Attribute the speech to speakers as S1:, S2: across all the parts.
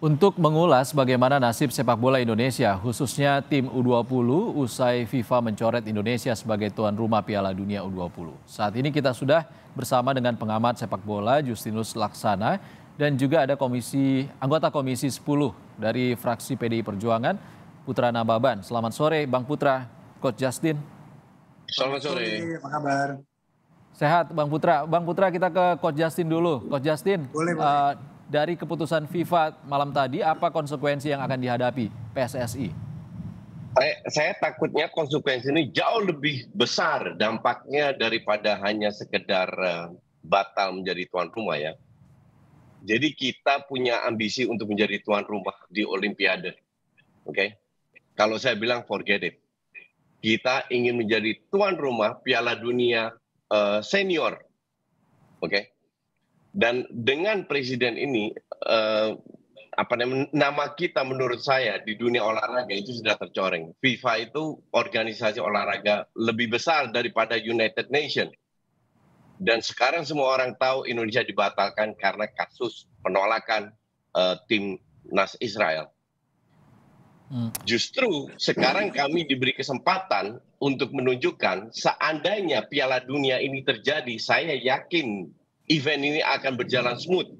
S1: Untuk mengulas bagaimana nasib sepak bola Indonesia, khususnya tim U20 usai FIFA mencoret Indonesia sebagai tuan rumah Piala Dunia U20. Saat ini kita sudah bersama dengan pengamat sepak bola Justinus Laksana dan juga ada komisi anggota Komisi 10 dari fraksi PDI Perjuangan Putra Nababan. Selamat sore Bang Putra, Coach Justin.
S2: Selamat sore.
S1: Apa kabar? Sehat Bang Putra. Bang Putra kita ke Coach Justin dulu. Coach Justin. Boleh, boleh. Eh, dari keputusan FIFA malam tadi, apa konsekuensi yang akan dihadapi PSSI?
S2: Saya, saya takutnya konsekuensi ini jauh lebih besar dampaknya daripada hanya sekedar eh, batal menjadi tuan rumah ya. Jadi kita punya ambisi untuk menjadi tuan rumah di Olimpiade. Oke. Okay? Kalau saya bilang forget it. Kita ingin menjadi tuan rumah Piala Dunia uh, senior. Oke. Okay? dan dengan presiden ini eh, apa namanya nama kita menurut saya di dunia olahraga itu sudah tercoreng fifa itu organisasi olahraga lebih besar daripada united nations dan sekarang semua orang tahu Indonesia dibatalkan karena kasus penolakan uh, tim Nas Israel. Hmm. Justru sekarang kami diberi kesempatan untuk menunjukkan seandainya Piala Dunia ini terjadi, saya yakin event ini akan berjalan smooth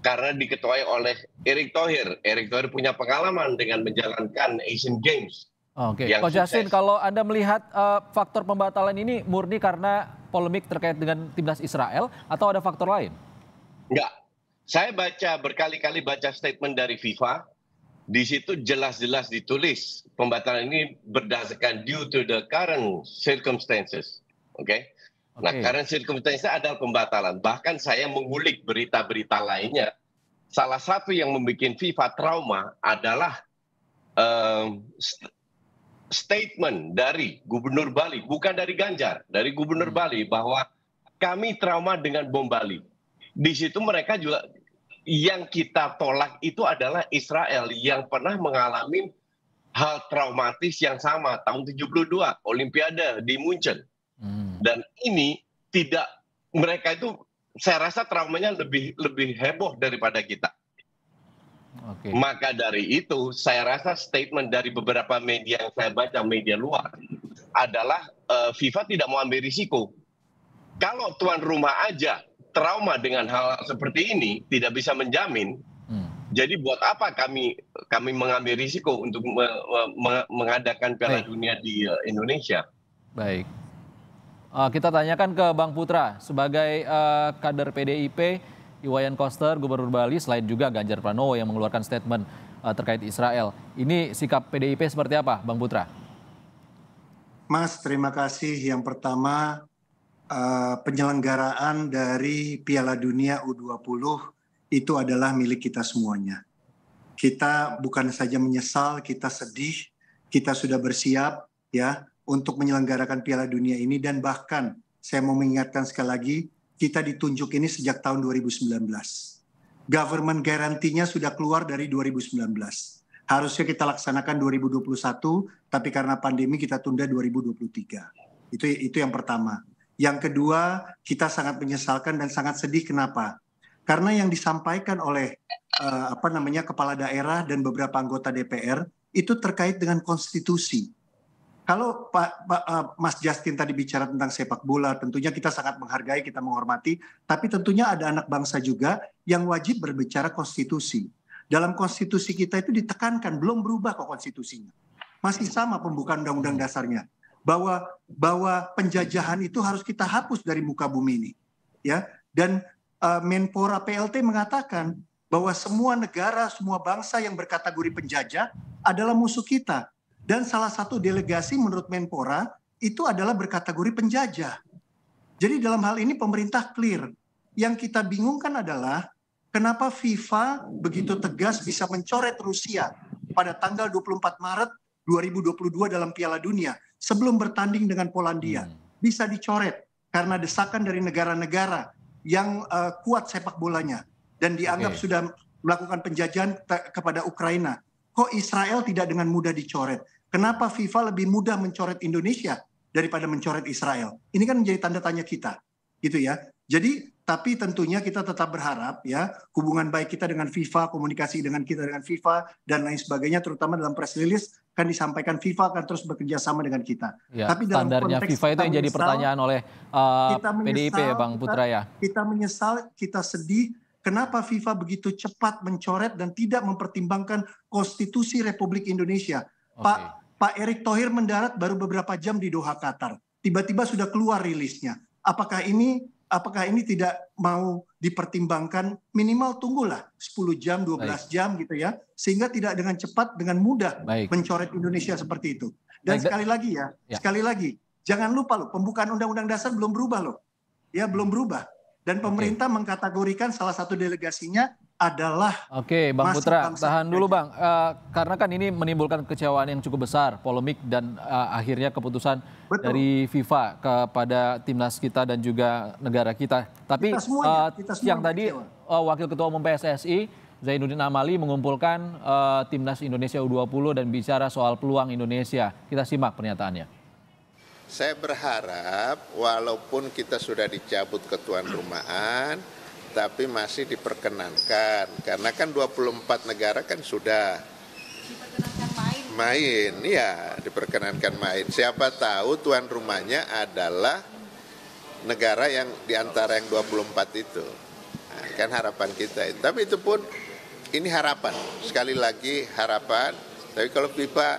S2: karena diketuai oleh Erick Thohir. Erick Thohir punya pengalaman dengan menjalankan Asian Games.
S1: Oke, okay. Coach kalau Anda melihat uh, faktor pembatalan ini murni karena polemik terkait dengan timnas Israel atau ada faktor lain?
S2: Enggak. Saya baca berkali-kali baca statement dari FIFA, di situ jelas-jelas ditulis pembatalan ini berdasarkan due to the current circumstances. Oke. Okay? Nah, karena circumstance adalah pembatalan. Bahkan saya mengulik berita-berita lainnya. Salah satu yang membuat FIFA trauma adalah um, st statement dari Gubernur Bali, bukan dari Ganjar, dari Gubernur hmm. Bali bahwa kami trauma dengan bom Bali. Di situ mereka juga yang kita tolak itu adalah Israel yang pernah mengalami hal traumatis yang sama tahun 72 Olimpiade di Munchen dan ini tidak mereka itu saya rasa traumanya lebih lebih heboh daripada kita. Okay. Maka dari itu saya rasa statement dari beberapa media yang saya baca media luar adalah uh, FIFA tidak mau ambil risiko. Kalau tuan rumah aja trauma dengan hal seperti ini tidak bisa menjamin. Hmm. Jadi buat apa kami kami mengambil risiko untuk me, me, mengadakan Piala Dunia di eh, Indonesia?
S1: Baik. Eh, kita tanyakan ke Bang Putra sebagai uh, kader PDIP, Iwayan Koster, Gubernur Bali, selain juga Ganjar Pranowo yang mengeluarkan statement uh, terkait Israel. Ini sikap PDIP seperti apa, Bang Putra?
S3: Mas, terima kasih. Yang pertama, uh, penyelenggaraan dari Piala Dunia U20 itu adalah milik kita semuanya. Kita bukan saja menyesal, kita sedih, kita sudah bersiap, ya untuk menyelenggarakan Piala Dunia ini dan bahkan saya mau mengingatkan sekali lagi kita ditunjuk ini sejak tahun 2019. Government garantinya sudah keluar dari 2019. Harusnya kita laksanakan 2021, tapi karena pandemi kita tunda 2023. Itu itu yang pertama. Yang kedua, kita sangat menyesalkan dan sangat sedih kenapa? Karena yang disampaikan oleh uh, apa namanya kepala daerah dan beberapa anggota DPR itu terkait dengan konstitusi kalau Pak, Pak uh, Mas Justin tadi bicara tentang sepak bola, tentunya kita sangat menghargai, kita menghormati, tapi tentunya ada anak bangsa juga yang wajib berbicara konstitusi. Dalam konstitusi kita itu ditekankan belum berubah kok konstitusinya. Masih sama pembukaan undang-undang dasarnya bahwa bahwa penjajahan itu harus kita hapus dari muka bumi ini. Ya. Dan uh, Menpora PLT mengatakan bahwa semua negara, semua bangsa yang berkategori penjajah adalah musuh kita dan salah satu delegasi menurut Menpora itu adalah berkategori penjajah. Jadi dalam hal ini pemerintah clear. Yang kita bingungkan adalah kenapa FIFA begitu tegas bisa mencoret Rusia pada tanggal 24 Maret 2022 dalam Piala Dunia sebelum bertanding dengan Polandia. Hmm. Bisa dicoret karena desakan dari negara-negara yang uh, kuat sepak bolanya dan dianggap okay. sudah melakukan penjajahan kepada Ukraina kok Israel tidak dengan mudah dicoret? Kenapa FIFA lebih mudah mencoret Indonesia daripada mencoret Israel? Ini kan menjadi tanda tanya kita, gitu ya. Jadi tapi tentunya kita tetap berharap ya hubungan baik kita dengan FIFA, komunikasi dengan kita dengan FIFA dan lain sebagainya, terutama dalam press release kan disampaikan FIFA akan terus bekerja sama dengan kita.
S1: Ya, Tapi dalam standarnya konteks FIFA itu yang jadi pertanyaan oleh uh, kita ya, menyesal, PDIP ya Bang Putra ya. Kita,
S3: kita menyesal, kita sedih kenapa FIFA begitu cepat mencoret dan tidak mempertimbangkan konstitusi Republik Indonesia. Okay. Pak Pak Erick Thohir mendarat baru beberapa jam di Doha Qatar. Tiba-tiba sudah keluar rilisnya. Apakah ini apakah ini tidak mau dipertimbangkan minimal tunggulah 10 jam 12 Baik. jam gitu ya sehingga tidak dengan cepat dengan mudah Baik. mencoret Indonesia seperti itu dan Baik. sekali lagi ya, ya sekali lagi jangan lupa loh pembukaan undang-undang dasar belum berubah loh ya belum berubah dan pemerintah okay. mengkategorikan salah satu delegasinya adalah
S1: Oke, okay, Bang Putra, tahan dulu Bang. Uh, karena kan ini menimbulkan kecewaan yang cukup besar, polemik dan uh, akhirnya keputusan Betul. dari FIFA kepada timnas kita dan juga negara kita. Tapi kita semuanya, uh, kita semuanya yang tadi uh, Wakil Ketua Umum PSSI Zainuddin Amali mengumpulkan uh, timnas Indonesia U20 dan bicara soal peluang Indonesia. Kita simak pernyataannya.
S2: Saya berharap walaupun kita sudah dicabut ketuan rumahan, tapi masih diperkenankan. Karena kan 24 negara kan sudah main. ya diperkenankan main. Siapa tahu tuan rumahnya adalah negara yang diantara yang 24 itu. Nah, kan harapan kita. Tapi itu pun ini harapan. Sekali lagi harapan. Tapi kalau FIFA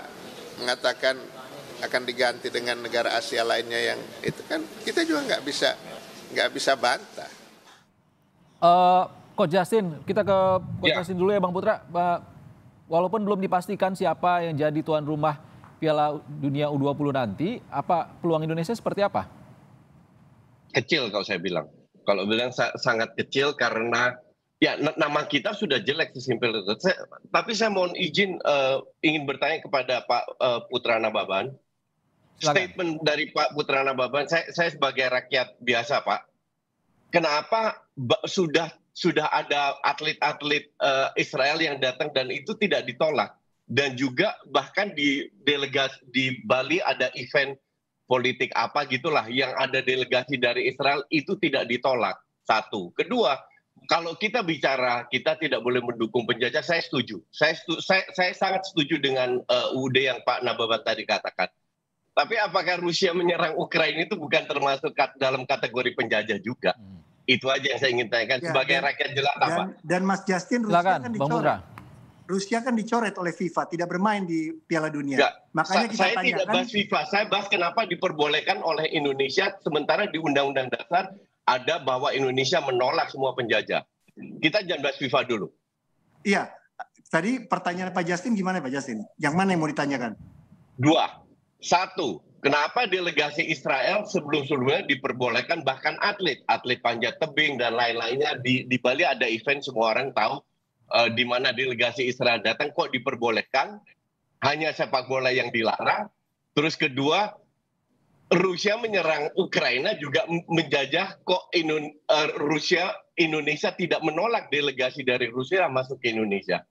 S2: mengatakan akan diganti dengan negara Asia lainnya yang itu kan kita juga nggak bisa nggak bisa bantah.
S1: Uh, Coach Justin, kita ke Coach yeah. Justin dulu ya Bang Putra. Walaupun belum dipastikan siapa yang jadi tuan rumah Piala Dunia U20 nanti, apa peluang Indonesia seperti apa?
S2: Kecil kalau saya bilang. Kalau bilang sangat kecil karena ya nama kita sudah jelek sesimpel itu. tapi saya mohon izin uh, ingin bertanya kepada Pak uh, Putra Nababan statement dari Pak Putra Nababan, saya, saya sebagai rakyat biasa Pak, kenapa sudah sudah ada atlet-atlet uh, Israel yang datang dan itu tidak ditolak dan juga bahkan di delegasi di Bali ada event politik apa gitulah yang ada delegasi dari Israel itu tidak ditolak satu kedua kalau kita bicara kita tidak boleh mendukung penjajah saya setuju saya setu, saya, saya sangat setuju dengan uh, eh, UD yang Pak Nababan tadi katakan tapi apakah Rusia menyerang Ukraina itu bukan termasuk dalam kategori penjajah juga? Hmm. Itu aja yang saya ingin tanyakan ya, sebagai dan, rakyat jelata, dan, Pak.
S3: Dan Mas Justin Rusia Silakan, kan dicoret. Rusia kan dicoret oleh FIFA tidak bermain di Piala Dunia. Ya, Makanya kita saya tanyakan, tidak bahas
S2: FIFA, saya bahas kenapa diperbolehkan oleh Indonesia sementara di Undang-Undang Dasar ada bahwa Indonesia menolak semua penjajah. Kita jangan bahas FIFA dulu.
S3: Iya, tadi pertanyaan Pak Justin gimana Pak Justin? Yang mana yang mau ditanyakan?
S2: Dua. Satu, kenapa delegasi Israel sebelum-sebelumnya diperbolehkan bahkan atlet, atlet panjat tebing dan lain-lainnya di, di Bali ada event semua orang tahu uh, di mana delegasi Israel datang kok diperbolehkan hanya sepak bola yang dilarang. Terus kedua, Rusia menyerang Ukraina juga menjajah kok Indon, uh, eh, Rusia Indonesia tidak menolak delegasi dari Rusia masuk ke Indonesia.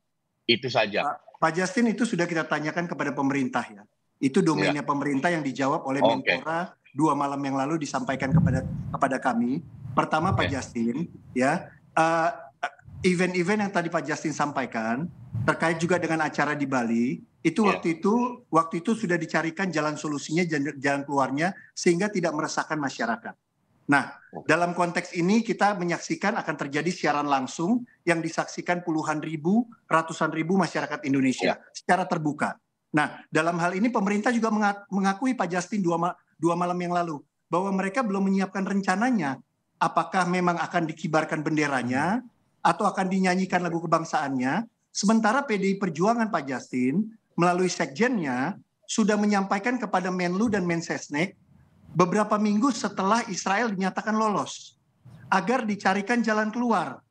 S3: Itu saja. Pak, Pak Justin itu sudah kita tanyakan kepada pemerintah ya. Itu iya. domainnya ya. pemerintah yang dijawab oleh okay. Menpora dua malam yang lalu disampaikan kepada kepada kami. Pertama okay. Pak Justin, ya event eh, event-event yang tadi Pak Justin sampaikan terkait juga dengan acara di Bali itu yeah. waktu itu waktu itu sudah dicarikan jalan solusinya jalan, keluarnya sehingga tidak meresahkan masyarakat. Nah, dalam konteks ini kita menyaksikan akan terjadi siaran langsung yang disaksikan puluhan ribu, ratusan ribu masyarakat Indonesia iya. secara terbuka. Nah, dalam hal ini pemerintah juga mengakui Pak Justin dua, ma dua malam yang lalu bahwa mereka belum menyiapkan rencananya apakah memang akan dikibarkan benderanya atau akan dinyanyikan lagu kebangsaannya. Sementara PDI Perjuangan Pak Justin melalui sekjennya sudah menyampaikan kepada Menlu dan Mensesnek beberapa minggu setelah Israel dinyatakan lolos agar dicarikan jalan keluar.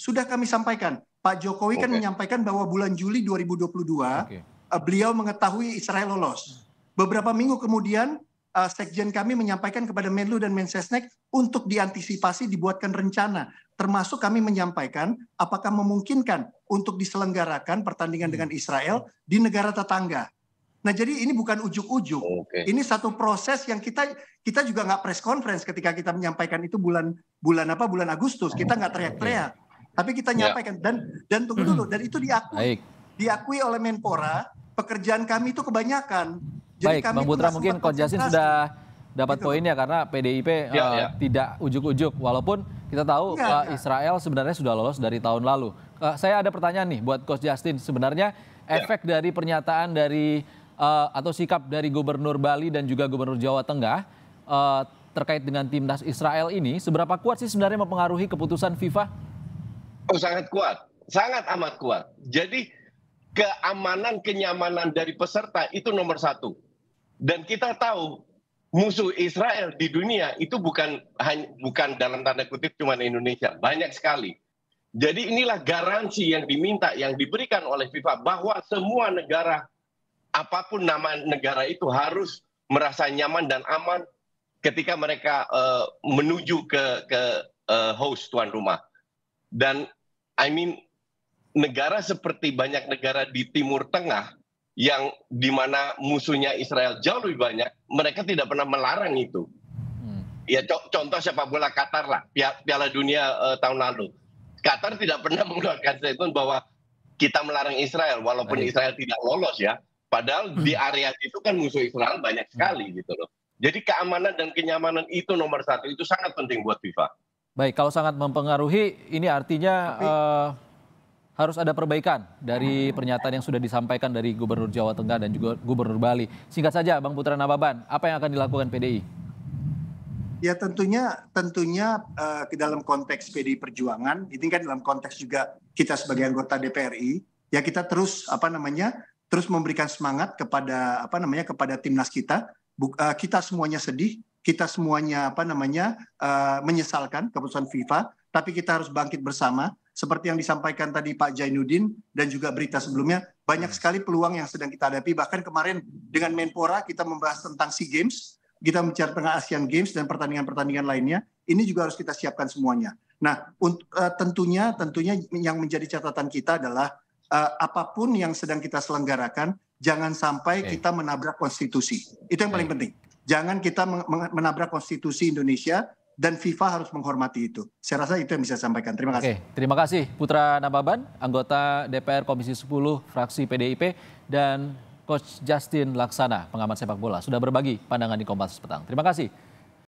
S3: Sudah kami sampaikan, Pak Jokowi okay. kan menyampaikan bahwa bulan Juli 2022 okay Eh, beliau mengetahui Israel lolos. Beberapa minggu kemudian uh, sekjen kami menyampaikan kepada Menlu dan Mensesnek untuk diantisipasi dibuatkan rencana, termasuk kami menyampaikan apakah memungkinkan untuk diselenggarakan pertandingan hmm. dengan Israel di negara tetangga. Nah jadi ini bukan ujuk-ujuk, okay. ini satu proses yang kita kita juga nggak press conference ketika kita menyampaikan itu bulan bulan apa bulan Agustus kita nggak teriak-teriak, tapi kita ya. nyampaikan dan dan tunggu hmm. dulu dan itu diakui Baik. diakui oleh Menpora pekerjaan kami itu kebanyakan. Jadi Baik, kami Bang Putra mungkin Coach sudah
S1: dapat gitu. poinnya karena PDIP eh, ya, uh, ya. tidak ujuk-ujuk walaupun kita tahu ya, uh, Israel sebenarnya sudah lolos dari tahun lalu. Uh, saya ada pertanyaan nih buat Coach Justin sebenarnya ya. efek dari pernyataan dari uh, atau sikap dari Gubernur Bali dan juga Gubernur Jawa Tengah uh, terkait dengan timnas Israel ini seberapa kuat sih sebenarnya mempengaruhi keputusan FIFA?
S2: Oh sangat kuat, sangat amat kuat. Jadi keamanan kenyamanan dari peserta itu nomor satu. Dan kita tahu musuh Israel di dunia itu bukan bukan dalam tanda kutip cuma Indonesia, banyak sekali. Jadi inilah garansi yang diminta yang diberikan oleh FIFA bahwa semua negara apapun nama negara itu harus merasa nyaman dan aman ketika mereka uh, menuju ke ke uh, host tuan rumah. Dan I mean negara seperti banyak negara di Timur Tengah yang di mana musuhnya Israel jauh lebih banyak, mereka tidak pernah melarang itu. Hmm. Ya contoh sepak bola Qatar lah, Piala Dunia uh, tahun lalu. Qatar tidak pernah mengeluarkan statement bahwa kita melarang Israel walaupun Baik. Israel tidak lolos ya. Padahal hmm. di area itu kan musuh Israel banyak sekali hmm. gitu loh. Jadi keamanan dan kenyamanan itu nomor satu itu sangat penting buat FIFA.
S1: Baik, kalau sangat mempengaruhi ini artinya Tapi, uh, harus ada perbaikan dari pernyataan yang sudah disampaikan dari Gubernur Jawa Tengah dan juga Gubernur Bali. Singkat saja, Bang Putra Nababan, apa yang akan dilakukan PDI?
S3: Ya tentunya, tentunya uh, dalam konteks PDI Perjuangan, ini kan dalam konteks juga kita sebagai anggota DPRI, ya kita terus apa namanya, terus memberikan semangat kepada apa namanya kepada timnas kita. Buk, uh, kita semuanya sedih, kita semuanya apa namanya uh, menyesalkan keputusan FIFA, tapi kita harus bangkit bersama seperti yang disampaikan tadi Pak Jainuddin dan juga berita sebelumnya, banyak hmm. sekali peluang yang sedang kita hadapi. Bahkan kemarin dengan Menpora kita membahas tentang SEA Games, kita bicara tentang ASEAN Games dan pertandingan-pertandingan lainnya. Ini juga harus kita siapkan semuanya. Nah, eh, tentunya tentunya yang menjadi catatan kita adalah uh, apapun yang sedang kita selenggarakan, jangan sampai okay. kita menabrak konstitusi. Itu yang paling okay. penting. Jangan kita menabrak konstitusi Indonesia dan FIFA harus menghormati itu. Saya rasa itu yang bisa saya sampaikan. Terima kasih. Oke,
S1: terima kasih Putra Nababan, anggota DPR Komisi 10 fraksi PDIP dan Coach Justin Laksana, pengamat sepak bola, sudah berbagi pandangan di Kompas petang. Terima kasih.